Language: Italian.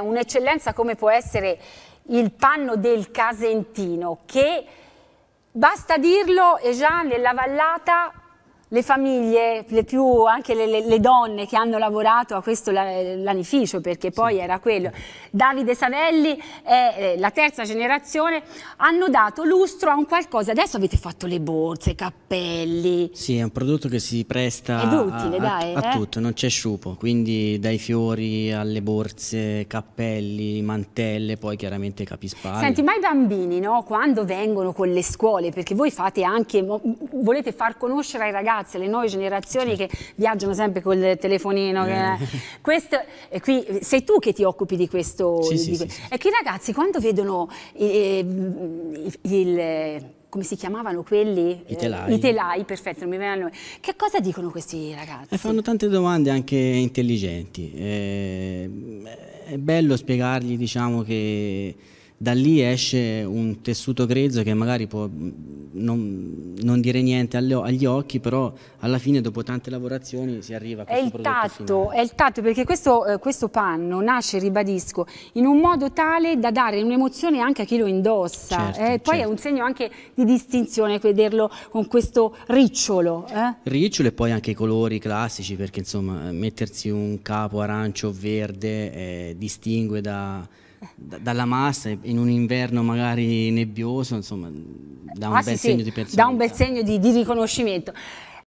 un'eccellenza come può essere il panno del Casentino che, basta dirlo, e eh, già nella vallata le famiglie, le più, anche le, le, le, donne che hanno lavorato a questo lanificio, perché poi sì. era quello. Davide Savelli è eh, la terza generazione hanno dato lustro a un qualcosa. Adesso avete fatto le borse, i cappelli. Sì, è un prodotto che si presta utile, a, dai, a, a eh? tutto, non c'è sciupo, quindi dai fiori alle borse, cappelli, mantelle, poi chiaramente capispalli. Senti, ma i bambini, no? quando vengono con le scuole, perché voi fate anche, volete far conoscere ai ragazzi ragazze, le nuove generazioni certo. che viaggiano sempre col telefonino. Che, eh. questo, e qui sei tu che ti occupi di questo. Sì, di sì, que sì, e che i ragazzi quando vedono eh, il come si chiamavano quelli? I telai. I telai, perfetto, non mi viene Che cosa dicono questi ragazzi? Eh, fanno tante domande anche intelligenti. Eh, è bello spiegargli, diciamo, che da lì esce un tessuto grezzo che magari può non, non, dire niente agli occhi, però alla fine dopo tante lavorazioni si arriva a questo è il tatto, finale. È il tatto, perché questo, eh, questo, panno nasce, ribadisco, in un modo tale da dare un'emozione anche a chi lo indossa. Certo, eh, certo. Poi è certo. un segno anche di distinzione vederlo con questo ricciolo. Eh? Ricciolo e poi anche i colori classici, perché insomma mettersi un capo arancio o verde eh, distingue da da, dalla massa in un inverno magari nebbioso, insomma, dà un ah, bel sì, segno sì, di personalità. Dà un bel segno di, di riconoscimento.